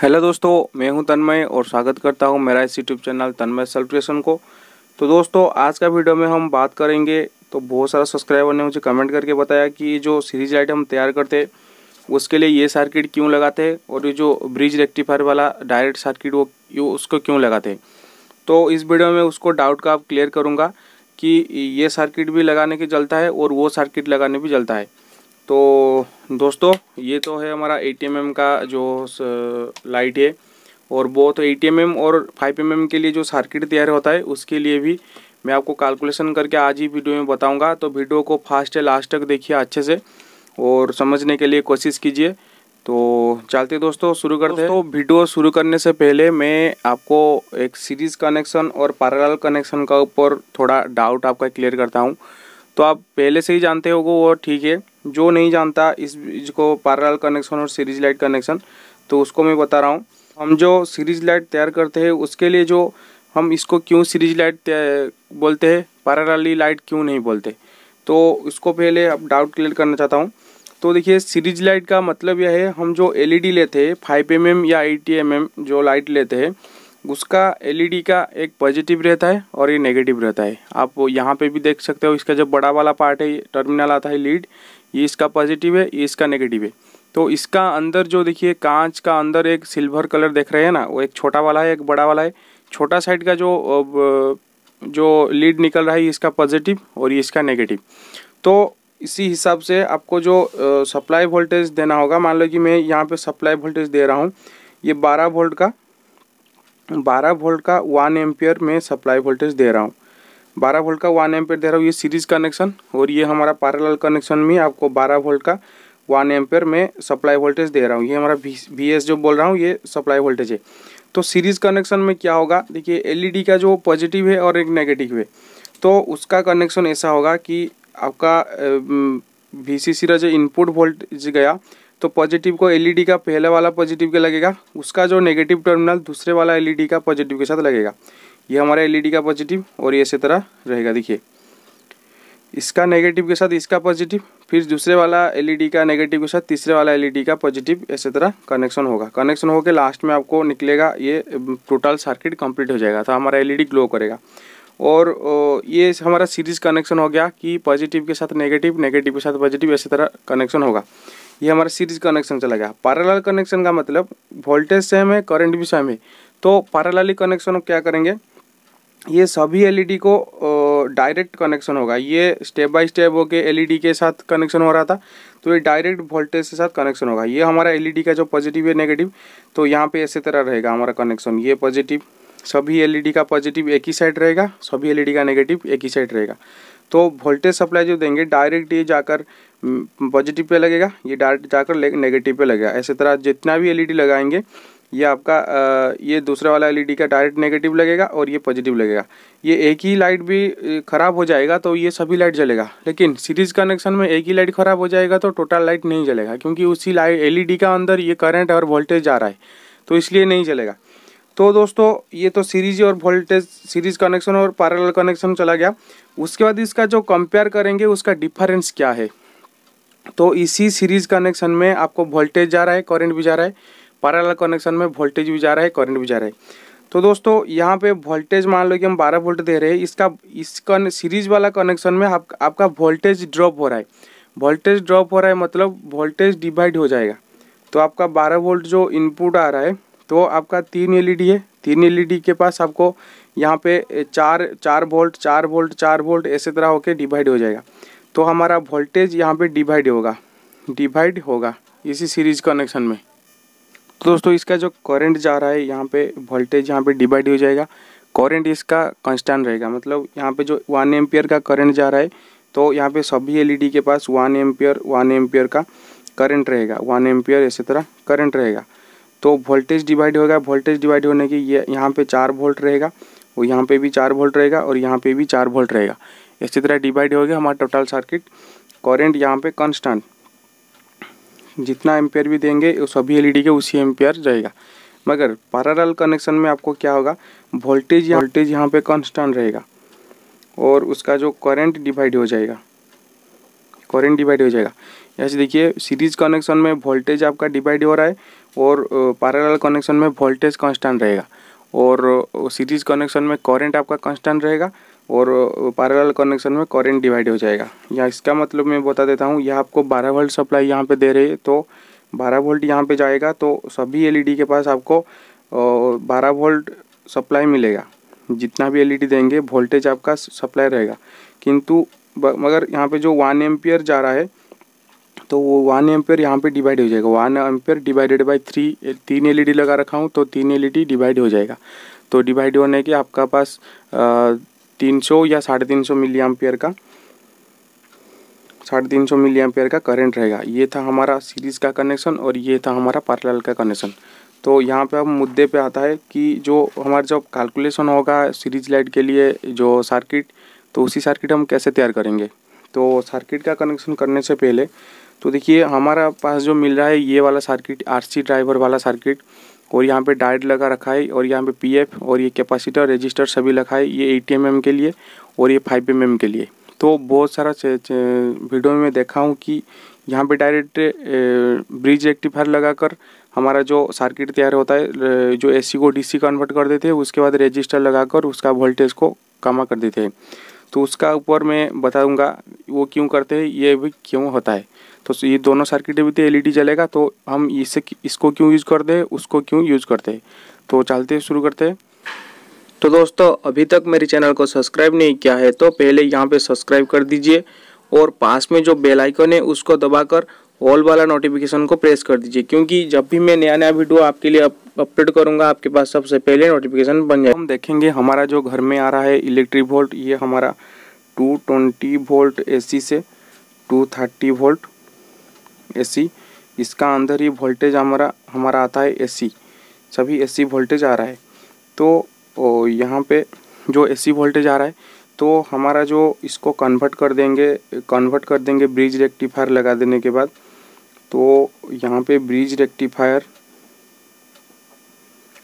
hello दोस्तों मैं हूं तन्मय और स्वागत करता हूं मेरा इस YouTube channel Tanmay self creation को तो दोस्तों आज का वीडियो में हम बात करेंगे तो बहुत सारा सब्सक्राइबर ने मुझे कमेंट करके बताया कि जो सीरीज लाइट हम तैयार करते उसके लिए ये सर्किट क्यों लगाते और ये जो ब्रिज रेक्टिफायर वाला डायरेक्ट सर्किट वो उसको क्यों लगाते तो इस वीडियो में उसको डाउट का आप क्लियर करूँगा कि ये सर्किट भी लगाने के जलता है और वो सर्किट लगाने भी जलता है तो दोस्तों ये तो है हमारा टी एम का जो लाइट है और वो तो टी एम और 5 एम के लिए जो सर्किट तैयार होता है उसके लिए भी मैं आपको कैलकुलेशन करके आज ही वीडियो में बताऊंगा तो वीडियो को फास्ट है लास्ट तक देखिए अच्छे से और समझने के लिए कोशिश कीजिए तो चलते दोस्तों शुरू करते हैं तो वीडियो शुरू करने से पहले मैं आपको एक सीरीज़ कनेक्शन और पैरेलल कनेक्शन का ऊपर थोड़ा डाउट आपका क्लियर करता हूँ तो आप पहले से ही जानते हो वो ठीक है जो नहीं जानता इस इसको पैरल कनेक्शन और सीरीज लाइट कनेक्शन तो उसको मैं बता रहा हूँ हम जो सीरीज लाइट तैयार करते हैं उसके लिए जो हम इसको क्यों सीरीज लाइट बोलते हैं पैरली लाइट क्यों नहीं बोलते तो इसको पहले अब डाउट क्लियर करना चाहता हूँ तो देखिए सीरीज लाइट का मतलब यह है हम जो एलईडी e लेते हैं फाइव एम या एट एम जो लाइट लेते हैं उसका एलईडी e का एक पॉजिटिव रहता है और ये नेगेटिव रहता है आप यहाँ पे भी देख सकते हो इसका जो बड़ा वाला पार्ट है टर्मिनल आता है लीड ये इसका पॉजिटिव है ये इसका नेगेटिव है तो इसका अंदर जो देखिए कांच का अंदर एक सिल्वर कलर देख रहे हैं ना वो एक छोटा वाला है एक बड़ा वाला है छोटा साइड का जो जो लीड निकल रहा है इसका पॉजिटिव और ये इसका नेगेटिव तो इसी हिसाब से आपको जो सप्लाई वोल्टेज देना होगा मान लो कि मैं यहाँ पे सप्लाई वोल्टेज दे रहा हूँ ये 12 वोल्ट का बारह वोल्ट का वन एम्पियर में सप्लाई वोल्टेज दे रहा हूँ बारह वोल्ट का वन एम्पियर दे रहा हूँ ये सीरीज़ कनेक्शन और ये हमारा पैरेलल कनेक्शन में आपको बारह वोल्ट का वन एम्पियर में सप्लाई वोल्टेज दे रहा हूँ ये हमारा वी एस जो बोल रहा हूँ ये सप्लाई वोल्टेज है तो सीरीज़ कनेक्शन में क्या होगा देखिए एल e का जो पॉजिटिव है और एक नेगेटिव है तो उसका कनेक्शन ऐसा होगा कि आपका वी सी सी जो इनपुट वोल्टेज गया तो पॉजिटिव को एलईडी e का पहले वाला पॉजिटिव के लगेगा उसका जो नेगेटिव टर्मिनल दूसरे वाला एलईडी e का पॉजिटिव के साथ लगेगा ये हमारा एलईडी e का पॉजिटिव और ये इसी तरह रहेगा देखिए इसका नेगेटिव के साथ इसका पॉजिटिव फिर दूसरे वाला एलईडी का नेगेटिव के साथ तीसरे वाला एलईडी का पॉजिटिव इसी तरह कनेक्शन होगा कनेक्शन होकर लास्ट में आपको निकलेगा ये टोटल सर्किट कंप्लीट हो जाएगा तो हमारा एलईडी ग्लो करेगा और ये हमारा सीरीज कनेक्शन हो गया कि पॉजिटिव के साथ नेगेटिव नेगेटिव के साथ पॉजिटिव इसी तरह कनेक्शन होगा ये हमारा सीरीज कनेक्शन चला गया पैरेलल कनेक्शन का मतलब वोल्टेज सेम है करंट भी सेम है तो पैरेलली कनेक्शन हम क्या करेंगे ये सभी एलईडी को डायरेक्ट कनेक्शन होगा ये स्टेप बाय स्टेप होके एलईडी के साथ कनेक्शन हो रहा था तो ये डायरेक्ट वोल्टेज के साथ कनेक्शन होगा ये हमारा एलईडी का जो पॉजिटिव है नेगेटिव तो यहाँ पे ऐसे तरह रहेगा हमारा कनेक्शन ये पॉजिटिव सभी एलईडी का पॉजिटिव एक ही साइड रहेगा सभी एलईडी का नेगेटिव एक ही साइड रहेगा तो वोल्टेज सप्लाई जो देंगे डायरेक्ट ये जाकर पॉजिटिव हम्म, पे लगेगा ये डायरेक्ट जाकर नेगेटिव पे लगेगा ऐसे तरह जितना भी एलईडी लगाएंगे ये आपका आ, ये दूसरा वाला एलईडी का डायरेक्ट नेगेटिव लगेगा और ये पॉजिटिव लगेगा ये एक ही लाइट भी ख़राब हो जाएगा तो ये सभी लाइट जलेगा लेकिन सीरीज कनेक्शन में एक ही लाइट ख़राब हो जाएगा तो टोटल लाइट नहीं जलेगा क्योंकि उसी लाइट एल का अंदर ये करंट और वोल्टेज जा रहा है तो इसलिए नहीं जलेगा तो दोस्तों ये तो सीरीज और वोल्टेज सीरीज कनेक्शन और पैरेलल कनेक्शन चला गया उसके बाद इसका जो कंपेयर करेंगे उसका डिफरेंस क्या है तो इसी सीरीज कनेक्शन में आपको वोल्टेज जा रहा है करंट भी जा रहा है पैरेलल कनेक्शन में वोल्टेज भी जा रहा है करंट भी जा रहा है तो दोस्तों यहाँ पे वोल्टेज मान लो कि हम बारह वोल्ट दे रहे हैं इसका इस कन सीरीज वाला कनेक्शन में आप, आपका वोल्टेज ड्रॉप हो रहा है वोल्टेज ड्रॉप हो रहा है मतलब वोल्टेज डिवाइड हो जाएगा तो आपका बारह वोल्ट जो इनपुट आ रहा है तो आपका तीन एलईडी है तीन एलईडी के पास आपको यहाँ पे चार चार वोल्ट चार वोल्ट चार वोल्ट ऐसे तरह होके डिवाइड हो जाएगा तो हमारा वोल्टेज यहाँ पे डिवाइड होगा डिवाइड होगा इसी सीरीज कनेक्शन में तो दोस्तों इसका जो करंट जा रहा है यहाँ पे वोल्टेज यहाँ पे डिवाइड हो जाएगा करंट इसका कांस्टेंट रहेगा मतलब यहाँ पे जो वन एम्पियर का करंट जा रहा है तो यहाँ पे सभी एलईडी के पास वन एम्पियर वन एम्पियर का करंट रहेगा वन एम्पियर इसी तरह करंट रहेगा तो वोल्टेज डिवाइड होगा वोल्टेज डिवाइड होने की ये यहाँ पे चार वोल्ट रहेगा और यहाँ पे भी चार वोल्ट रहेगा और यहाँ पे भी चार वोल्ट रहेगा इसी तरह डिवाइड हो गया हमारा टोटल सर्किट करेंट यहाँ पे कांस्टेंट जितना एम्पेयर भी देंगे सभी एलईडी के उसी एम्पेयर रहेगा मगर पैरल कनेक्शन में आपको क्या होगा वोल्टेज वोल्टेज यहाँ पे कॉन्स्टेंट रहेगा और उसका जो करेंट डिवाइड हो जाएगा करेंट डिवाइड हो जाएगा ऐसे देखिए सीरीज कनेक्शन में वोल्टेज आपका डिवाइड हो रहा है और पैरेलल कनेक्शन में वोल्टेज कांस्टेंट रहेगा और सीरीज कनेक्शन में करंट आपका कांस्टेंट रहेगा और पैरेलल कनेक्शन में करंट डिवाइड हो जाएगा या इसका मतलब मैं बता देता हूँ यह आपको बारह वोल्ट सप्लाई यहाँ पे दे रहे तो बारह वोल्ट यहाँ पे जाएगा तो सभी एलईडी के पास आपको बारह वोल्ट सप्लाई मिलेगा जितना भी एल देंगे वोल्टेज आपका सप्लाई रहेगा किंतु मगर यहाँ पे जो वन एम्पियर जा रहा है तो वो वन एम्पेयर यहाँ पे डिवाइड हो जाएगा one ampere divided by three तीन एलईडी e लगा रखा हूँ तो तीन एलईडी डिवाइड e हो जाएगा तो डिवाइड होने के आपका पास तीन सौ या साढ़े तीन सौ मिली एम्पियर का साढ़े तीन सौ मिली एम्पियर का करंट रहेगा ये था हमारा सीरीज़ का कनेक्शन और ये था हमारा पार्लल का कनेक्शन तो यहाँ पे अब मुद्दे पे आता है कि जो हमारा जब कैलकुलेशन होगा सीरीज लाइट के लिए जो सर्किट तो उसी सर्किट हम कैसे तैयार करेंगे तो सर्किट का कनेक्शन करने से पहले तो देखिए हमारा पास जो मिल रहा है ये वाला सर्किट आरसी ड्राइवर वाला सर्किट और यहाँ पे डायड लगा रखा है और यहाँ पे पीएफ और ये कैपेसिटर रजिस्टर सभी रखा है ये टी एम के लिए और ये फाइव एम के लिए तो बहुत सारा वीडियो में देखा हूँ कि यहाँ पे डायरेक्ट ब्रिज एक्टिफायर लगाकर हमारा जो सर्किट तैयार होता है जो एसी को डीसी कन्वर्ट कर देते हैं उसके बाद रजिस्टर लगाकर उसका वोल्टेज को कमा कर देते हैं तो उसका ऊपर मैं बताऊँगा वो क्यों करते हैं ये भी क्यों होता है तो ये दोनों सर्किट भी थे एल जलेगा तो हम इससे इसको क्यों यूज़ करते हैं उसको क्यों यूज़ करते हैं तो चलते शुरू करते हैं तो दोस्तों अभी तक मेरे चैनल को सब्सक्राइब नहीं किया है तो पहले यहाँ पे सब्सक्राइब कर दीजिए और पास में जो बेल आइकन है उसको दबाकर ऑल वाला नोटिफिकेशन को प्रेस कर दीजिए क्योंकि जब भी मैं नया नया वीडियो आपके लिए अपलोड करूँगा आपके पास सबसे पहले नोटिफिकेशन बन जाए हम देखेंगे हमारा जो घर में आ रहा है इलेक्ट्रिक वोल्ट ये हमारा टू वोल्ट ए से टू वोल्ट एसी इसका अंदर ही वोल्टेज हमारा हमारा आता है एसी सभी एसी वोल्टेज आ रहा है तो यहाँ पे जो एसी वोल्टेज आ रहा है तो हमारा जो इसको कन्वर्ट कर देंगे कन्वर्ट कर देंगे ब्रिज रेक्टिफायर लगा देने के बाद तो यहाँ पे ब्रिज रेक्टिफायर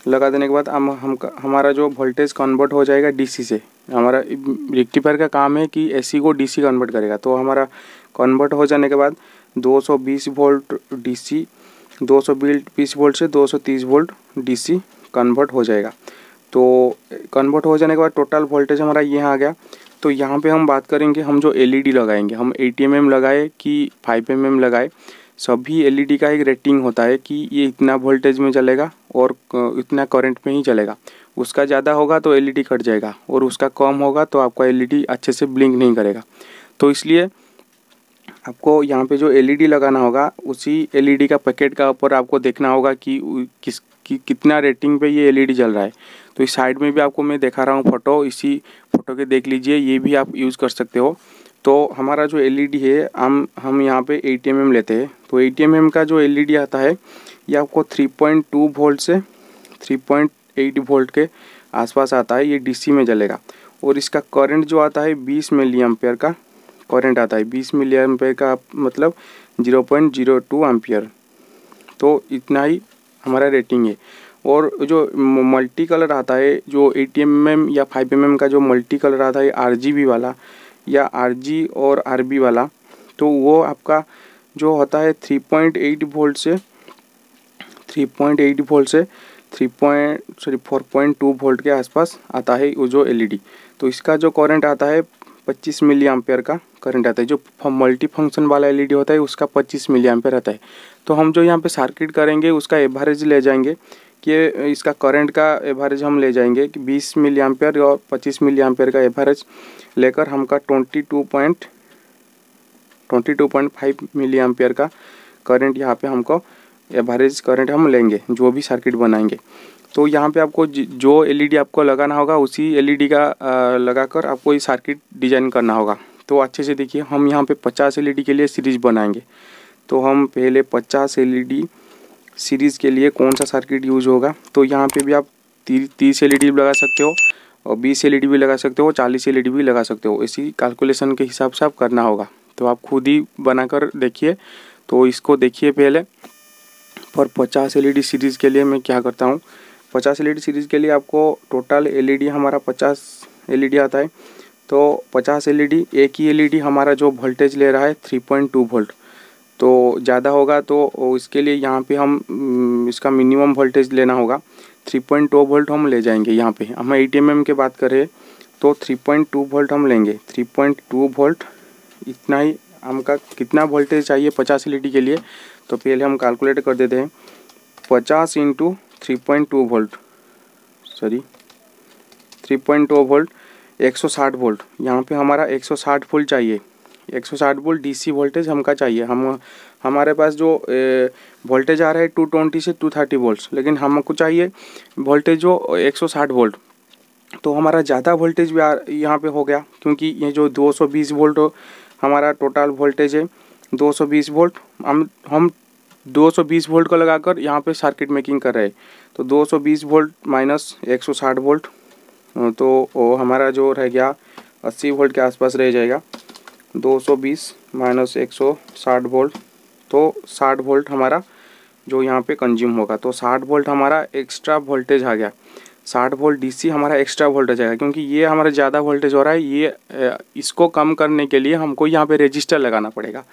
लगा देने के बाद हम हम हमारा जो वोल्टेज कन्वर्ट हो जाएगा डीसी से हमारा रेक्टिफायर का काम है कि एसी को डीसी कन्वर्ट करेगा तो हमारा कन्वर्ट हो जाने के बाद 220 वोल्ट डीसी 220 वोल्ट से 230 वोल्ट डीसी कन्वर्ट हो जाएगा तो कन्वर्ट हो जाने के बाद टोटल वोल्टेज हमारा यहाँ आ गया तो यहाँ पे हम बात करेंगे हम जो एलईडी e लगाएंगे हम ए एम लगाए कि फाइव एम लगाए सभी एलईडी e का एक रेटिंग होता है कि ये इतना वोल्टेज में चलेगा और इतना करंट में ही चलेगा उसका ज़्यादा होगा तो एलईडी e कट जाएगा और उसका कम होगा तो आपका एलईडी अच्छे से ब्लिंक नहीं करेगा तो इसलिए आपको यहाँ पे जो एलईडी e लगाना होगा उसी एलईडी e का पैकेट का ऊपर आपको देखना होगा कि किस कि कितना रेटिंग पे ये एलईडी e जल रहा है तो इस साइड में भी आपको मैं दिखा रहा हूँ फ़ोटो इसी फ़ोटो के देख लीजिए ये भी आप यूज़ कर सकते हो तो हमारा जो एलईडी है हम हम यहाँ पे 80 एम लेते हैं तो 80 एम का जो एलईडी आता है ये आपको 3.2 वोल्ट से 3.8 वोल्ट के आसपास आता है ये डीसी में जलेगा और इसका करंट जो आता है 20 मिली एम्पेयर का करंट आता है बीस मिली एम्पेयर का मतलब zero point zero two ampere तो इतना ही हमारा रेटिंग है और जो मल्टी कलर आता है जो एटी एम एम या फाइव एम एम का जो मल्टी कलर आता है आर जी बी वाला या आर जी और आर बी वाला तो वो आपका जो होता है थ्री पॉइंट एट वोल्ट से थ्री पॉइंट एट वोल्ट से three point sorry four point two volt के आसपास आता है वो जो एलईडी e तो इसका जो करंट आता है 25 मिली एम्पेयर का करंट आता है जो मल्टी फंक्शन वाला एलईडी होता है उसका 25 मिली एम्पेयर आता है तो हम जो यहाँ पे सर्किट करेंगे उसका एवरेज ले जाएंगे कि इसका करंट का एवरेज हम ले जाएंगे कि 20 मिली एम्पेयर और 25 मिली एम्पेयर का एवरेज लेकर हमका twenty two point milli ampere का करंट यहाँ पे हमको एवरेज करंट हम लेंगे जो भी सर्किट बनाएंगे तो यहाँ पे आपको जो एलईडी e आपको लगाना होगा उसी एलईडी e का लगाकर आपको ये सर्किट डिजाइन करना होगा तो अच्छे से देखिए हम यहाँ पे 50 एलईडी e के लिए सीरीज बनाएंगे तो हम पहले 50 एलईडी सीरीज़ के लिए कौन सा सर्किट यूज होगा तो यहाँ पे भी आप तीस एल ई लगा सकते हो और बीस एल भी लगा सकते हो चालीस एल भी लगा सकते हो इसी कैलकुलेशन के हिसाब से आप करना होगा तो आप खुद ही बनाकर देखिए तो इसको देखिए पहले पर पचास एल सीरीज़ के लिए मैं क्या करता हूँ पचास एल सीरीज़ के लिए आपको टोटल एल हमारा पचास एल आता है तो पचास एल एक ही एल हमारा जो वोल्टेज ले रहा है थ्री पॉइंट टू वोल्ट तो ज़्यादा होगा तो इसके लिए यहाँ पे हम हम्म, इसका मिनिमम वोल्टेज लेना होगा थ्री पॉइंट टू वोल्ट हम ले जाएंगे यहाँ पे हम ए एम के बात करें तो थ्री पॉइंट टू वोल्ट हम लेंगे थ्री पॉइंट टू वोल्ट इतना ही हमका कितना वोल्टेज चाहिए पचास एल के लिए तो पहले हम कैलकुलेट कर देते हैं पचास into three point two volt sorry three point two volt एक सौ साठ वोल्ट यहाँ पे हमारा एक सौ साठ वोल्ट चाहिए एक सौ साठ वोल्ट डीसी वोल्टेज हमका चाहिए हम हमारे पास जो वोल्टेज आ रहा है टू ट्वेंटी से टू थर्टी वोल्ट लेकिन हमको चाहिए वोल्टेज जो एक सौ साठ वोल्ट तो हमारा ज़्यादा वोल्टेज भी यहाँ पे हो गया क्योंकि ये जो 220 वोल्ट हमारा टोटल वोल्टेज है 220 वोल्ट हम हम 220 वोल्ट को लगाकर यहाँ पे सर्किट मेकिंग कर रहे तो 220 वोल्ट माइनस 160 वोल्ट तो ओ, हमारा जो रह गया 80 वोल्ट के आसपास रह जाएगा 220 माइनस 160 वोल्ट तो 60 वोल्ट हमारा जो यहाँ पे कंज्यूम होगा तो 60 वोल्ट हमारा एक्स्ट्रा वोल्टेज आ गया 60 वोल्ट डीसी हमारा एक्स्ट्रा वोल्टेज आएगा क्योंकि ये हमारा ज़्यादा वोल्टेज हो रहा है ये इसको कम करने के लिए हमको यहाँ पे रजिस्टर लगाना पड़ेगा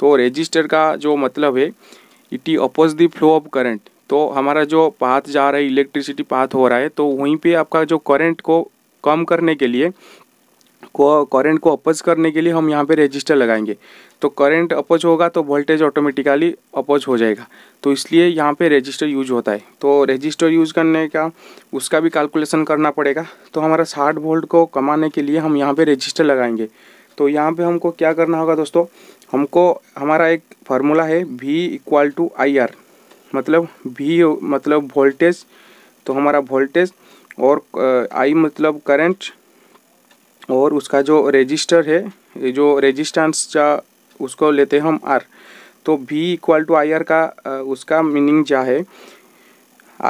तो रजिस्टर का जो मतलब है इट ई oppose the flow of current तो हमारा जो पाथ जा रहा है इलेक्ट्रिसिटी पाथ हो रहा है तो वहीं पे आपका जो करंट को कम करने के लिए को करंट को अपोज करने के लिए हम यहाँ पे रेजिस्टर लगाएंगे तो करंट अपोज होगा तो वोल्टेज ऑटोमेटिकली अपोज हो जाएगा तो इसलिए यहाँ पे रेजिस्टर यूज होता है तो रेजिस्टर यूज करने का उसका भी कैलकुलेशन करना पड़ेगा तो हमारा साठ वोल्ट को कमाने के लिए हम यहाँ पे रजिस्टर लगाएंगे तो यहाँ पे हमको क्या करना होगा दोस्तों हमको हमारा एक फार्मूला है V equal to I R मतलब वी मतलब वोल्टेज तो हमारा वोल्टेज और आई मतलब करंट और उसका जो रेजिस्टर है जो रेजिस्टेंस जा उसको लेते हैं हम आर तो V equal to I R का उसका मीनिंग जा है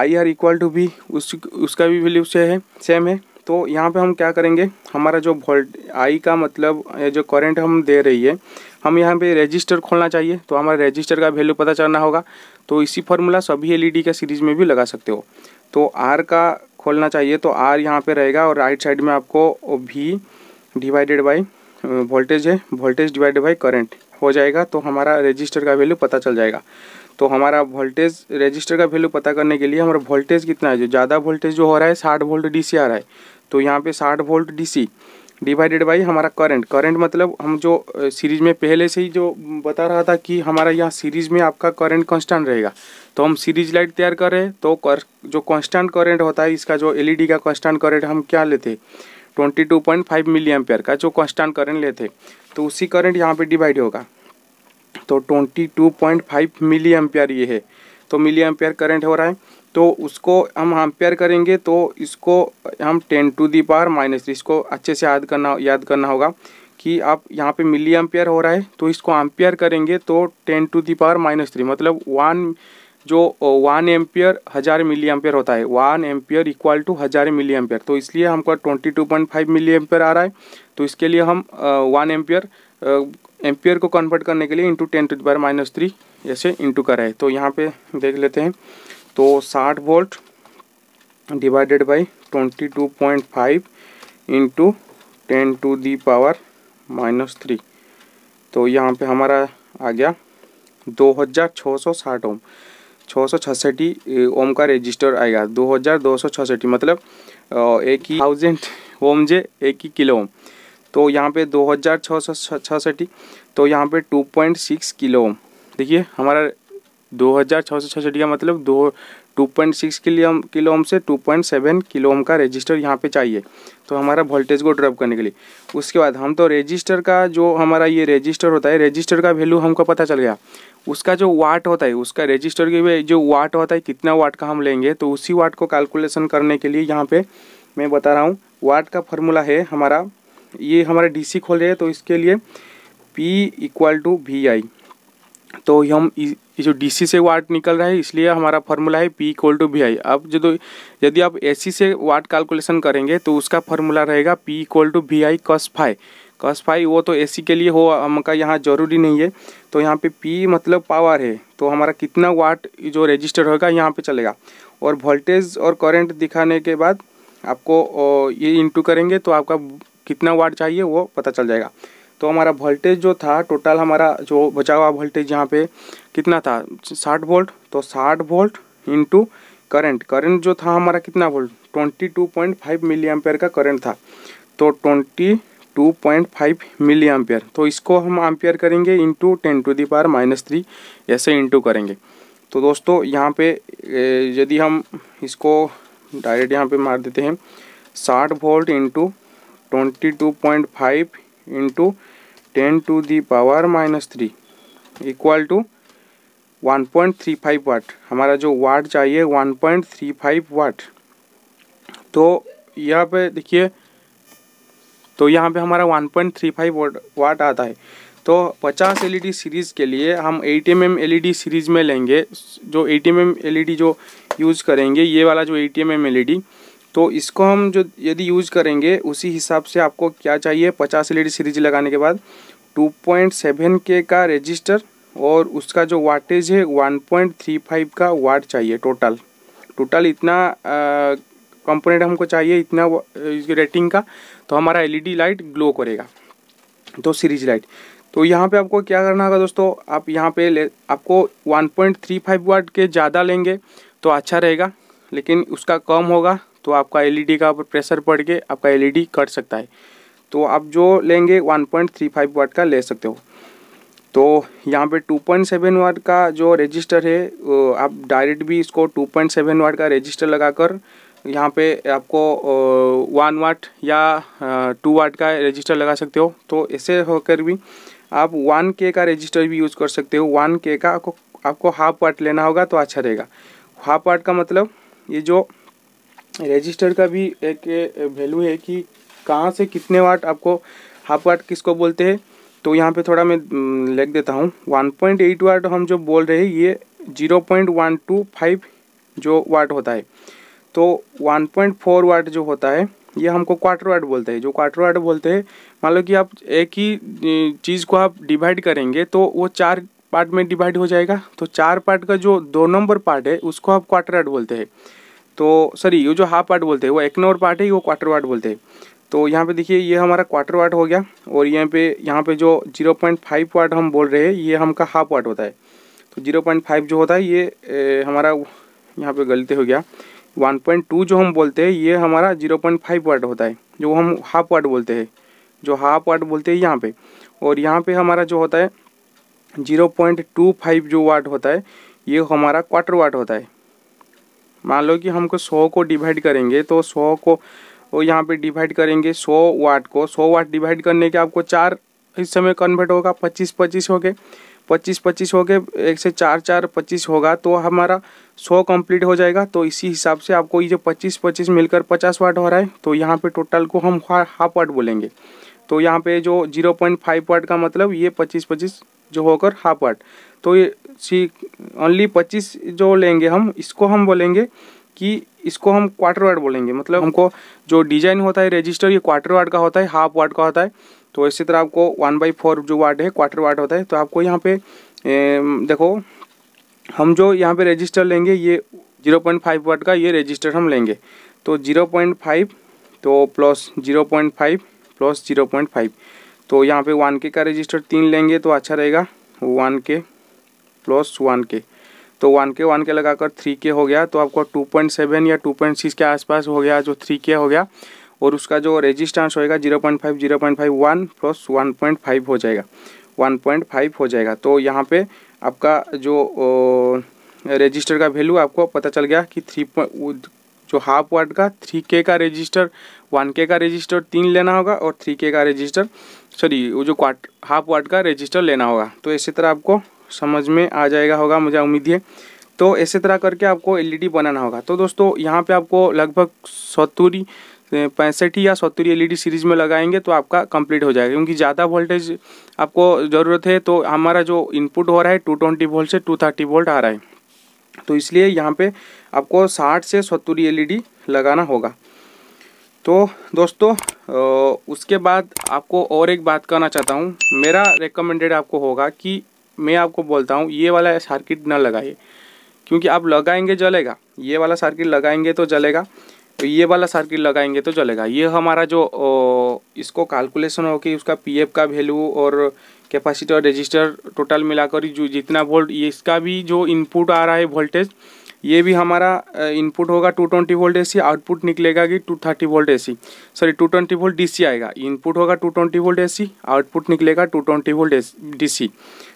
I R equal to V उस उसका भी वैल्यू से है सेम है तो यहाँ पे हम क्या करेंगे हमारा जो वोल्ट आई का मतलब जो करंट हम दे रही है हम यहाँ पे रजिस्टर खोलना चाहिए तो हमारे रजिस्टर का वैल्यू पता चलना होगा तो इसी फॉर्मूला सभी एलईडी का सीरीज में भी लगा सकते हो तो आर का खोलना चाहिए तो आर यहाँ पे रहेगा और राइट साइड में आपको वी डिवाइडेड बाई वोल्टेज है वोल्टेज डिवाइडेड बाई करेंट हो जाएगा तो हमारा रजिस्टर का वैल्यू पता चल जाएगा तो हमारा वोल्टेज रजिस्टर का वैल्यू पता करने के लिए हमारा वोल्टेज कितना है जो ज़्यादा वोल्टेज जो हो रहा है साठ वोल्ट डी आ रहा है तो यहाँ पे साठ वोल्ट डी डिवाइडेड बाई हमारा करंट करंट मतलब हम जो सीरीज में पहले से ही जो बता रहा था कि हमारा यहाँ सीरीज में आपका करंट कांस्टेंट रहेगा तो हम सीरीज लाइट तैयार कर रहे हैं तो कर, जो कांस्टेंट करंट होता है इसका जो एलईडी e का कांस्टेंट करंट हम क्या लेते हैं twenty two point five milli ampere का जो कांस्टेंट करंट लेते तो उसी करंट यहाँ पर डिवाइड होगा तो 22.5 मिली एम्पेयर ये है तो मिली एम्पेयर करंट हो रहा है तो उसको हम एम्पेयर करेंगे तो इसको हम ten to the power minus three इसको अच्छे से याद करना याद करना होगा कि आप यहाँ पे मिली एम्पेयर हो रहा है तो इसको एम्पेयर करेंगे तो ten to the power minus three मतलब वन जो वन एम्पियर हज़ार मिली एम्पियर होता है वन एम्पियर इक्वल टू हज़ार मिली एम्पेयर तो इसलिए हमको twenty two point five milli ampere आ रहा है तो इसके लिए हम वन एम्पियर एम्पियर को कन्वर्ट करने के लिए into ten to the minus three ऐसे इंटू का रहे तो यहाँ पे देख लेते हैं तो साठ volt divided by twenty two point five into ten to the power minus three तो यहाँ पे हमारा आ गया दो हज़ार छः सौ साठ ओम छः सौ छसठी ओम का रजिस्टर आएगा दो हज़ार दो सौ छसठी मतलब एक ही थाउजेंड ओम जे एक ही किलो ओम तो यहाँ पे दो हज़ार छः सौ तो यहाँ पे टू पॉइंट सिक्स किलो देखिए हमारा दो हज़ार छः सौ का मतलब दो two point six kilo kilo ohm से two point seven kilo ohm का रजिस्टर यहाँ पे चाहिए तो हमारा वोल्टेज को ड्रॉप करने के लिए उसके बाद हम तो रजिस्टर का जो हमारा ये रजिस्टर होता है रजिस्टर का वैल्यू हमको पता चल गया उसका जो वाट होता है उसका रजिस्टर के जो वाट होता है कितना वाट का हम लेंगे तो उसी वाट को कैलकुलेशन करने के लिए यहाँ पे मैं बता रहा हूँ वाट का फॉर्मूला है हमारा ये हमारा डीसी खोल रहे हैं तो इसके लिए P equal to V I तो हम जो डीसी से वाट निकल रहा है इसलिए हमारा फार्मूला है P equal to V I अब जो यदि आप एसी से वाट कैलकुलेशन करेंगे तो उसका फार्मूला रहेगा P equal to V I cos phi cos phi वो तो एसी के लिए हो हमका यहाँ ज़रूरी नहीं है तो यहाँ पे पी मतलब पावर है तो हमारा कितना वाट जो रजिस्टर होगा यहाँ पे चलेगा और वोल्टेज और करंट दिखाने के बाद आपको ये इंटू करेंगे तो आपका कितना वाट चाहिए वो पता चल जाएगा तो हमारा वोल्टेज जो था टोटल हमारा जो बचा हुआ वोल्टेज यहाँ पे कितना था साठ वोल्ट तो साठ वोल्ट इंटू करंट करंट जो था हमारा कितना volt twenty two point five milli ampere का करंट था तो twenty two point five milli ampere तो इसको हम एम्पेयर करेंगे into ten to the power minus three ऐसे इंटू करेंगे तो दोस्तों यहाँ पे यदि हम इसको डायरेक्ट यहाँ पे मार देते हैं साठ volt into twenty two point five into ten to the power minus three equal to one point three five watt हमारा जो वाट चाहिए one point three five watt तो यहाँ पे देखिए तो यहाँ पे हमारा one point three five watt आता है तो 50 एलईडी सीरीज़ के लिए हम 8 एम एलईडी सीरीज़ में लेंगे जो 8 एम एलईडी जो यूज़ करेंगे ये वाला जो 8 एम एलईडी तो इसको हम जो यदि यूज करेंगे उसी हिसाब से आपको क्या चाहिए पचास एल सीरीज लगाने के बाद 2.7 के का रजिस्टर और उसका जो वाटेज है 1.35 का वाट चाहिए टोटल टोटल इतना कंपोनेंट हमको चाहिए इतना रेटिंग का तो हमारा एलईडी लाइट ग्लो करेगा तो सीरीज लाइट तो यहाँ पे आपको क्या करना होगा दोस्तों आप यहाँ पे ले आपको 1.35 वाट के ज़्यादा लेंगे तो अच्छा रहेगा लेकिन उसका कम होगा तो आपका एलईडी e का प्रेशर पड़ के आपका एलईडी e कट सकता है तो आप जो लेंगे 1.35 वाट का ले सकते हो तो यहाँ पे 2.7 वाट का जो रजिस्टर है आप डायरेक्ट भी इसको 2.7 वाट का रजिस्टर लगाकर यहाँ पे आपको वन वाट या टू वाट का रजिस्टर लगा सकते हो तो ऐसे होकर भी आप वन के का रजिस्टर भी यूज़ कर सकते हो वन के का आपको आपको हाफ वाट लेना होगा तो अच्छा रहेगा हाफ वाट का मतलब ये जो रजिस्टर का भी एक वैल्यू है कि कहाँ से कितने वाट आपको हाफ वाट किसको बोलते हैं तो यहाँ पे थोड़ा मैं लिख देता हूँ 1.8 वाट हम जो बोल रहे हैं ये 0.125 जो वाट होता है तो 1.4 वाट जो होता है ये हमको क्वार्टर वाट बोलते हैं जो क्वार्टर वाट बोलते हैं मान लो कि आप एक ही चीज़ को आप डिवाइड करेंगे तो वो चार पार्ट में डिवाइड हो जाएगा तो चार पार्ट का जो दो नंबर पार्ट है उसको आप क्वार्टर वाट बोलते हैं तो सॉरी ये जो हाफ पार्ट बोलते हैं वो एक्नोर पार्ट है वो क्वार्टर वाट बोलते हैं तो यहाँ पे देखिए ये हमारा क्वार्टर वाट हो गया और यहाँ पे यहाँ पे जो जीरो पॉइंट फाइव वाट हम बोल रहे हैं ये हमका हाफ वाट होता है तो जीरो पॉइंट फाइव जो होता है ये ए, हमारा यहाँ पे गलती हो गया वन पॉइंट टू जो हम बोलते हैं ये हमारा जीरो पॉइंट फाइव वाट होता है जो हम हाफ वाट बोलते हैं जो हाफ वाट बोलते हैं यहाँ पर और यहाँ पे हमारा जो होता है जीरो पॉइंट टू फाइव जो वाट होता है ये हमारा क्वार्टर वाट होता है मान लो कि हमको सौ को डिवाइड करेंगे तो सौ को वो यहाँ पे डिवाइड करेंगे सौ वाट को सौ वाट डिवाइड करने के आपको चार हिस्से में कन्वर्ट होगा पच्चीस पच्चीस हो गए पच्चीस पच्चीस हो गए एक से चार चार पच्चीस होगा तो हमारा सौ कंप्लीट हो जाएगा तो इसी हिसाब से आपको ये जो पच्चीस पच्चीस मिलकर पचास वाट हो रहा है तो यहाँ पे टोटल को हम हाफ वाट बोलेंगे तो यहाँ पे जो जीरो पॉइंट फाइव वाट का मतलब ये पच्चीस पच्चीस जो होकर हाफ वाट तो ये सी ओनली पच्चीस जो लेंगे हम इसको हम बोलेंगे कि इसको हम क्वार्टर वार्ड बोलेंगे मतलब हमको जो डिजाइन होता है रजिस्टर ये क्वार्टर वार्ड का होता है हाफ वार्ड का होता है तो इसी तरह आपको वन बाई फोर जो वार्ड है क्वार्टर वार्ड होता है तो आपको यहाँ पे ए, देखो हम जो यहाँ पे रजिस्टर लेंगे ये जीरो पॉइंट फाइव वार्ड का ये रजिस्टर हम लेंगे तो जीरो पॉइंट फाइव तो plus zero point five plus zero point five तो यहाँ पे वन के का रजिस्टर तीन लेंगे तो अच्छा रहेगा वन के प्लस वन के तो वन के वन के लगाकर थ्री के हो गया तो आपका टू पॉइंट सेवन या टू पॉइंट सिक्स के आसपास हो गया जो थ्री के हो गया और उसका जो रेजिस्टेंस होएगा zero point five zero point five one plus one point five हो जाएगा वन पॉइंट फाइव हो जाएगा तो यहाँ पे आपका जो रजिस्टर का वैल्यू आपको पता चल गया कि थ्री जो हाफ वाट का थ्री के का रजिस्टर वन के का रजिस्टर तीन लेना होगा और थ्री के का रजिस्टर सॉरी वो जो क्वार्ट हाफ वाट का रजिस्टर लेना होगा तो इसी तरह आपको समझ में आ जाएगा होगा मुझे उम्मीद है तो ऐसे तरह करके आपको एलईडी e बनाना होगा तो दोस्तों यहाँ पे आपको लगभग सत्तूरी पैंसठ या सत्तरी एलईडी सीरीज में लगाएंगे तो आपका कंप्लीट हो जाएगा क्योंकि ज़्यादा वोल्टेज आपको ज़रूरत है तो हमारा जो इनपुट हो रहा है टू ट्वेंटी वोल्ट से टू थर्टी वोल्ट आ रहा है तो इसलिए यहाँ पे आपको साठ से सत्तरी एलईडी e लगाना होगा तो दोस्तों उसके बाद आपको और एक बात करना चाहता हूँ मेरा रिकमेंडेड आपको होगा कि मैं आपको बोलता हूँ ये वाला सर्किट ना लगाइए क्योंकि आप लगाएंगे जलेगा ये वाला सर्किट लगाएंगे तो जलेगा तो ये वाला सर्किट लगाएंगे तो जलेगा ये हमारा जो इसको कैलकुलेशन हो कि उसका पीएफ का वैल्यू और कैपेसिटर रजिस्टर टोटल मिलाकर जो जितना वोल्ट इसका भी जो इनपुट आ रहा है वोल्टेज ये भी हमारा इनपुट होगा 220 ट्वेंटी वोल्ट ए आउटपुट निकलेगा कि 230 thirty volt A sorry 220 twenty volt D आएगा इनपुट होगा 220 ट्वेंटी वोल्ट ए आउटपुट निकलेगा 220 ट्वेंटी वोल्ट डी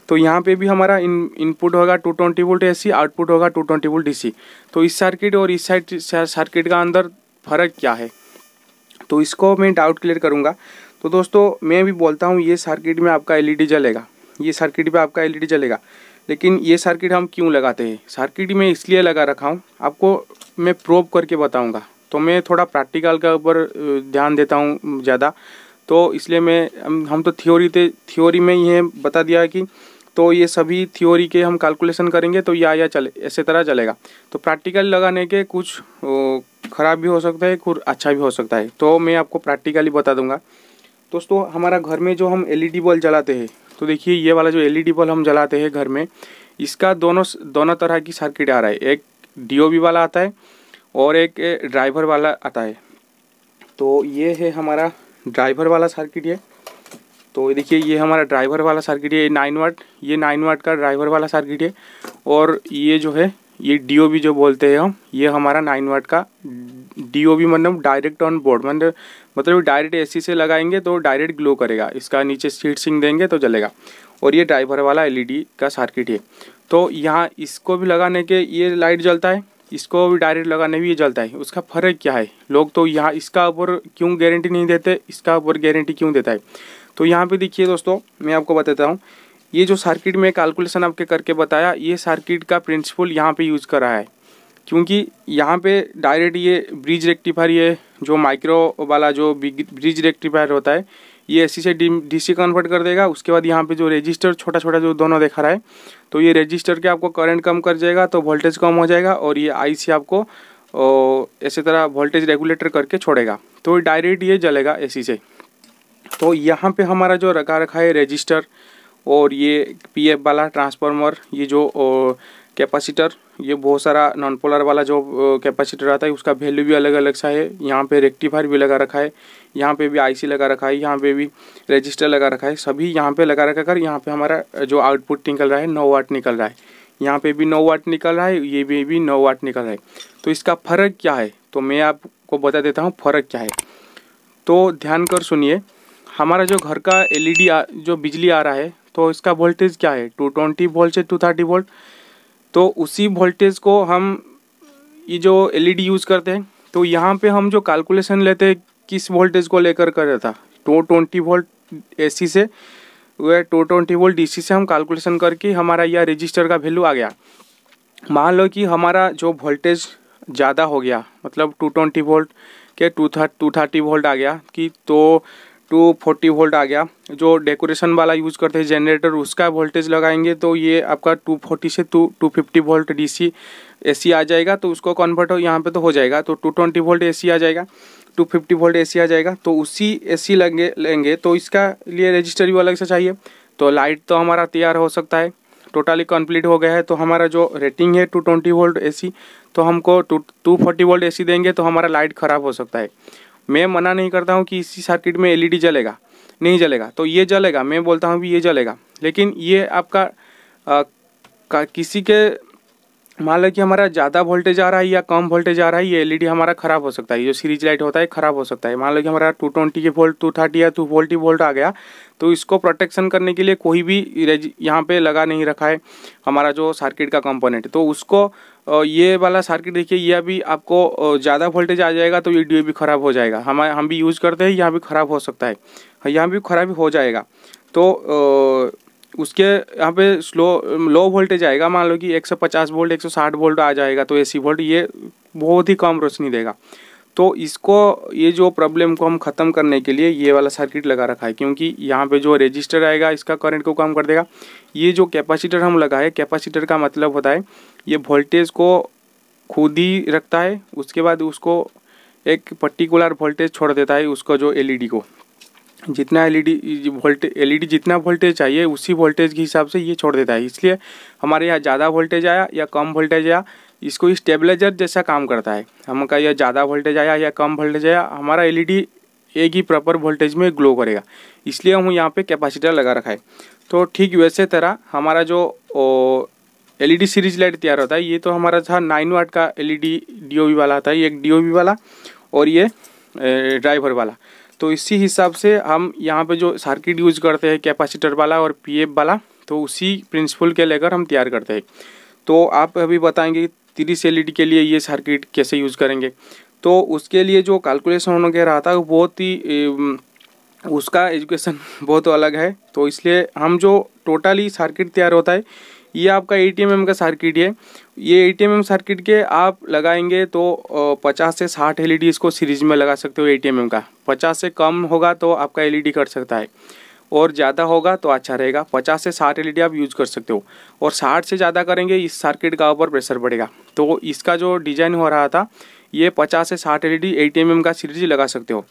तो यहाँ पे भी हमारा इन इनपुट होगा 220 ट्वेंटी वोल्ट ए आउटपुट होगा 220 ट्वेंटी वोल्ट डी तो इस सर्किट और इस साइड सर्किट का अंदर फर्क क्या है तो इसको मैं डाउट क्लियर करूँगा तो दोस्तों मैं भी बोलता हूँ ये सर्किट में आपका एल e जलेगा ये सर्किट पे आपका एल e जलेगा लेकिन ये सर्किट हम क्यों लगाते हैं सर्किट में इसलिए लगा रखा हूँ आपको मैं प्रोब करके बताऊँगा तो मैं थोड़ा प्रैक्टिकल के ऊपर ध्यान देता हूँ ज़्यादा तो इसलिए मैं हम तो थ्योरी थे थ्योरी में ये बता दिया कि तो ये सभी थ्योरी के हम कैलकुलेशन करेंगे तो या या चले ऐसे तरह चलेगा तो प्रैक्टिकल लगाने के कुछ ख़राब भी हो सकता है कुछ अच्छा भी हो सकता है तो मैं आपको प्रैक्टिकली बता दूंगा दोस्तों हमारा घर में जो हम एलईडी बल्ब जलाते हैं तो देखिए ये वाला जो एलईडी e बल्ब हम जलाते हैं घर में इसका दोनों दोनों तरह की सर्किट आ रहा है एक डीओबी वाला आता है और एक ड्राइवर वाला आता है तो ये है हमारा ड्राइवर वाला सर्किट है तो देखिए ये हमारा ड्राइवर वाला सर्किट है नाइन वाट ये नाइन वाट का ड्राइवर वाला सर्किट है और ये जो है ये डी जो बोलते हैं हम ये हमारा नाइन वाट का डी मतलब डायरेक्ट ऑन बोर्ड मतलब मतलब डायरेक्ट एसी से लगाएंगे तो डायरेक्ट ग्लो करेगा इसका नीचे सीट सिंग देंगे तो जलेगा और ये ड्राइवर वाला एलईडी का सर्किट है तो यहाँ इसको भी लगाने के ये लाइट जलता है इसको भी डायरेक्ट लगाने भी ये जलता है उसका फ़र्क क्या है लोग तो यहाँ इसका ऊपर क्यों गारंटी नहीं देते इसका ऊपर गारंटी क्यों देता है तो यहाँ पे देखिए दोस्तों मैं आपको बताता हूँ ये जो सर्किट में कैलकुलेशन आपके करके बताया ये सर्किट का प्रिंसिपल यहाँ पे यूज़ कर रहा है क्योंकि यहाँ पे डायरेक्ट ये ब्रिज रेक्टिफायर ये जो माइक्रो वाला जो ब्रिज रेक्टिफायर होता है ये एसी से डीसी कन्वर्ट कर देगा उसके बाद यहाँ पे जो रजिस्टर छोटा छोटा जो दोनों देखा रहा है तो ये रजिस्टर के आपको करंट कम कर जाएगा तो वोल्टेज कम हो जाएगा और ये आई आपको ऐसे तरह वोल्टेज रेगुलेटर करके छोड़ेगा तो डायरेक्ट ये जलेगा ए से तो यहाँ पर हमारा जो रखा रखा है रजिस्टर और ये पी वाला ट्रांसफार्मर ये जो कैपेसिटर ये बहुत सारा नॉन पोलर वाला जो कैपेसिटर आता है उसका वैल्यू भी अलग अलग सा है यहाँ पे रेक्टिफायर भी लगा रखा है यहाँ पे भी आईसी लगा रखा है यहाँ पे भी रजिस्टर लगा रखा है सभी यहाँ पे लगा रखा कर यहाँ पे हमारा जो आउटपुट निकल रहा है नौ वाट निकल रहा है यहाँ पे भी नौ वाट निकल रहा है ये भी भी नौ वाट निकल रहा है तो इसका फ़र्क क्या है तो मैं आपको बता देता हूँ फ़र्क क्या है तो ध्यान कर सुनिए हमारा जो घर का एल e जो बिजली आ रहा है तो इसका वोल्टेज क्या है टू ट्वेंटी वोल्ट से टू थर्टी वोल्ट तो उसी वोल्टेज को हम ये जो एलईडी यूज़ e करते हैं तो यहाँ पे हम जो कैलकुलेशन लेते हैं किस वोल्टेज को लेकर कर रहा था टू ट्वेंटी वोल्ट एसी से वह टू ट्वेंटी वोल्ट डीसी से हम कैलकुलेशन करके हमारा यह रजिस्टर का वैल्यू आ गया मान लो कि हमारा जो वोल्टेज ज़्यादा हो गया मतलब टू ट्वेंटी वोल्ट के two thirty two thirty volt आ गया कि तो टू फोर्टी वोल्ट आ गया जो डेकोरेशन वाला यूज़ करते हैं जनरेटर उसका वोल्टेज लगाएंगे तो ये आपका टू फोर्टी से two two fifty volt D C A C आ जाएगा तो उसको कन्वर्ट हो यहाँ पे तो हो जाएगा तो two twenty volt A C आ जाएगा two fifty volt A C आ जाएगा तो उसी ए सी लेंगे लेंगे तो इसका लिए रजिस्टर भी अलग से चाहिए तो लाइट तो हमारा तैयार हो सकता है टोटली कम्प्लीट हो गया है तो हमारा जो रेटिंग है two twenty volt A C तो हमको two two forty volt A C देंगे तो हमारा लाइट ख़राब हो सकता है मैं मना नहीं करता हूँ कि इसी सर्किट में एलईडी e जलेगा नहीं जलेगा तो ये जलेगा मैं बोलता हूँ भी ये जलेगा लेकिन ये आपका आ, का, किसी के मान लो कि हमारा ज़्यादा वोल्टेज आ रहा है या कम वोल्टेज आ रहा है ये एलईडी हमारा खराब हो सकता है जो सीरीज लाइट होता है खराब हो सकता है मान लो कि हमारा टू ट्वेंटी के वोल्ट टू थर्टी या टू फोल्टी वोल्ट आ गया तो इसको प्रोटेक्शन करने के लिए कोई भी यहाँ पे लगा नहीं रखा है हमारा जो सर्किट का कंपोनेंट तो उसको ये वाला सर्किट देखिए यह भी आपको ज़्यादा वोल्टेज आ जाएगा तो ये डी भी खराब हो जाएगा हम हम भी यूज़ करते हैं यहाँ भी खराब हो सकता है यहाँ भी खराब हो जाएगा तो उसके यहाँ पे स्लो लो वोल्टेज आएगा मान लो कि 150 वोल्ट 160 वोल्ट आ जाएगा तो एसी वोल्ट ये बहुत ही कम रोशनी देगा तो इसको ये जो प्रॉब्लम को हम ख़त्म करने के लिए ये वाला सर्किट लगा रखा है क्योंकि यहाँ पे जो रेजिस्टर आएगा इसका करंट को कम कर देगा ये जो कैपेसिटर हम लगाए कैपेसिटर का मतलब होता है ये वोल्टेज को खुद ही रखता है उसके बाद उसको एक पर्टिकुलर वोल्टेज छोड़ देता है उसको जो एलईडी को जितना एलईडी वोल्टेज एलईडी जितना वोल्टेज चाहिए उसी वोल्टेज के हिसाब से ये छोड़ देता है इसलिए हमारे यहाँ ज़्यादा वोल्टेज आया या कम वोल्टेज आया इसको स्टेबलाइजर जैसा काम करता है हमका यह ज़्यादा वोल्टेज आया या कम वोल्टेज आया हमारा एलईडी एक ही प्रॉपर वोल्टेज में ग्लो करेगा इसलिए हम यहाँ पे कैपेसिटर लगा रखा है तो ठीक वैसे तरह हमारा जो एलईडी सीरीज लाइट तैयार होता है ये तो हमारा था नाइन वाट का एल ई वाला था ये एक डी वाला और ये ड्राइवर वाला तो इसी हिसाब से हम यहाँ पे जो सर्किट यूज करते हैं कैपेसिटर वाला और पीएफ वाला तो उसी प्रिंसिपल के लेकर हम तैयार करते हैं तो आप अभी बताएंगे तीस एल के लिए ये सर्किट कैसे यूज़ करेंगे तो उसके लिए जो कैलकुलेशन उन्होंने कह रहा था वो बहुत ही उसका एजुकेशन बहुत अलग है तो इसलिए हम जो टोटली सर्किट तैयार होता है ये आपका ए टी का सर्किट है ये ए टी सर्किट के आप लगाएंगे तो पचास से साठ एल e इसको सीरीज में लगा सकते हो ए टी का पचास से कम होगा तो आपका एल e कट सकता है और ज़्यादा होगा तो अच्छा रहेगा पचास से साठ एल e आप यूज़ कर सकते हो और साठ से ज़्यादा करेंगे इस सर्किट का ऊपर प्रेशर पड़ेगा तो इसका जो डिज़ाइन हो रहा था ये पचास से साठ एल ई डी का सीरीज लगा सकते हो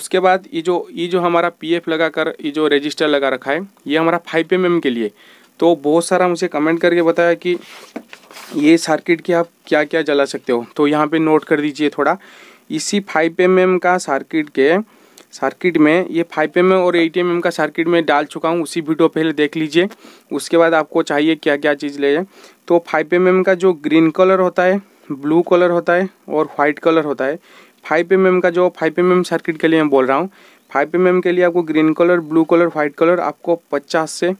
उसके बाद ये जो ये जो हमारा पी एफ लगा कर ये जो रजिस्टर लगा रखा है ये हमारा फाइव एम एम के लिए तो बहुत सारा मुझे कमेंट करके बताया कि ये सर्किट की आप क्या क्या जला सकते हो तो यहाँ पे नोट कर दीजिए थोड़ा इसी फाइव एम एम का सर्किट के सर्किट में ये फाइव एम और एट एम का सर्किट में डाल चुका हूँ उसी वीडियो पहले देख लीजिए उसके बाद आपको चाहिए क्या क्या चीज़ ले जाए तो फाइव एम का जो ग्रीन कलर होता है ब्लू कलर होता है और वाइट कलर होता है फाइव एम का जो फाइव एम सर्किट के लिए मैं बोल रहा हूँ फाइव एम के लिए आपको green colour blue colour white colour आपको पचास से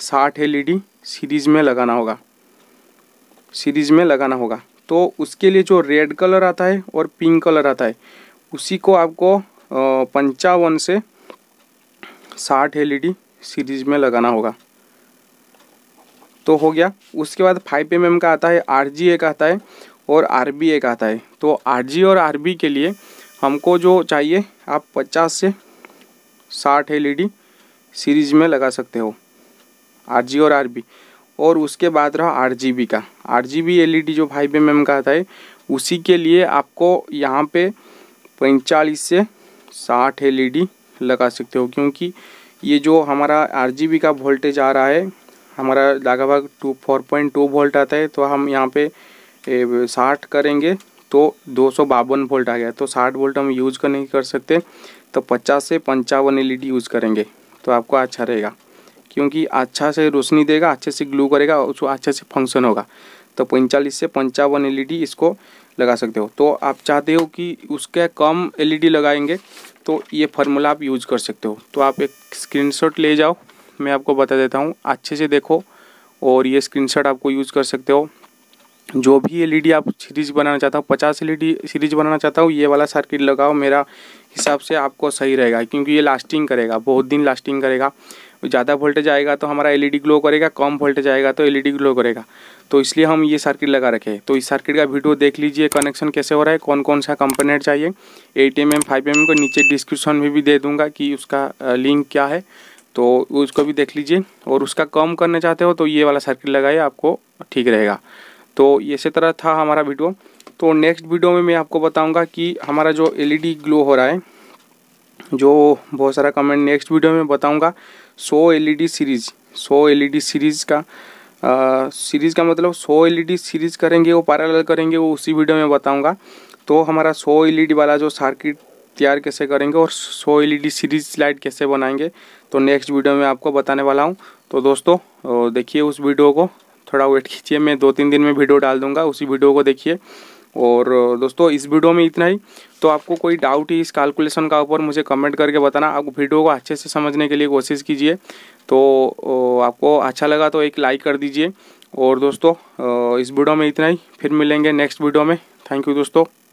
साठ एल सीरीज़ में लगाना होगा सीरीज़ में लगाना होगा तो उसके लिए जो रेड कलर आता है और पिंक कलर आता है उसी को आपको पंचावन से साठ एल सीरीज़ में लगाना होगा तो हो गया उसके बाद फाइव एम का आता है आर जी एक का आता है और आर बी एक का आता है तो आर जी और आर बी के लिए हमको जो चाहिए आप पचास से साठ एल सीरीज़ में लगा सकते हो आर जी और आर बी और उसके बाद रहा आर जी बी का R G B L E D जो फाइव एम एम का आता है उसी के लिए आपको यहाँ पे पैंतालीस से साठ एल ई डी लगा सकते हो क्योंकि ये जो हमारा आर जी बी का वोल्टेज आ रहा है हमारा लगभग two four point two volt आता है तो हम यहाँ पे साठ करेंगे तो दो सौ बावन वोल्ट आ गया तो साठ वोल्ट हम यूज़ कर नहीं कर सकते तो पचास से पंचावन एल यूज़ करेंगे तो आपको अच्छा रहेगा क्योंकि अच्छा से रोशनी देगा अच्छे से ग्लू करेगा उसको अच्छे से फंक्शन होगा तो पैंतालीस से पंचावन एल इसको लगा सकते हो तो आप चाहते हो कि उसके कम एल लगाएंगे तो ये फार्मूला आप यूज कर सकते हो तो आप एक स्क्रीनशॉट ले जाओ मैं आपको बता देता हूँ अच्छे से देखो और ये स्क्रीनशॉट आपको यूज कर सकते हो जो भी एलईडी आप सीरीज बनाना चाहता हो पचास एल सीरीज बनाना चाहता हूँ ये वाला सर्किट लगाओ मेरा हिसाब से आपको सही रहेगा क्योंकि ये लास्टिंग करेगा बहुत दिन लास्टिंग करेगा ज़्यादा वोल्टेज आएगा तो हमारा एलईडी ग्लो करेगा कम वोल्टेज आएगा तो एलईडी ग्लो करेगा तो इसलिए हम ये सर्किट लगा रखे हैं तो इस सर्किट का वीडियो देख लीजिए कनेक्शन कैसे हो रहा है कौन कौन सा कंपोनेंट चाहिए eight M M five M को नीचे डिस्क्रिप्शन में भी दे दूंगा कि उसका लिंक क्या है तो उसको भी देख लीजिए और उसका कम करना चाहते हो तो ये वाला सर्किट लगाइए आपको ठीक रहेगा तो इसी तरह था हमारा वीडियो तो नेक्स्ट वीडियो में मैं आपको बताऊंगा कि हमारा जो एलईडी ग्लो हो रहा है जो बहुत सारा कमेंट नेक्स्ट वीडियो में बताऊंगा सौ एलईडी सीरीज सौ एलईडी सीरीज का सीरीज़ का मतलब सौ एलईडी सीरीज़ करेंगे वो पैरेलल करेंगे वो उसी वीडियो में बताऊंगा तो हमारा सौ एलईडी वाला जो सर्किट तैयार कैसे करेंगे और सौ एलईडी सीरीज लाइट कैसे बनाएंगे तो नेक्स्ट वीडियो में आपको बताने वाला हूँ तो दोस्तों देखिए उस वीडियो को थोड़ा वेट कीजिए मैं दो तीन दिन में वीडियो डाल दूँगा उसी वीडियो को देखिए और दोस्तों इस वीडियो में इतना ही तो आपको कोई डाउट ही इस कैलकुलेशन का ऊपर मुझे कमेंट करके बताना आप वीडियो को अच्छे से समझने के लिए कोशिश कीजिए तो आपको अच्छा लगा तो एक लाइक कर दीजिए और दोस्तों इस वीडियो में इतना ही फिर मिलेंगे नेक्स्ट वीडियो में थैंक यू दोस्तों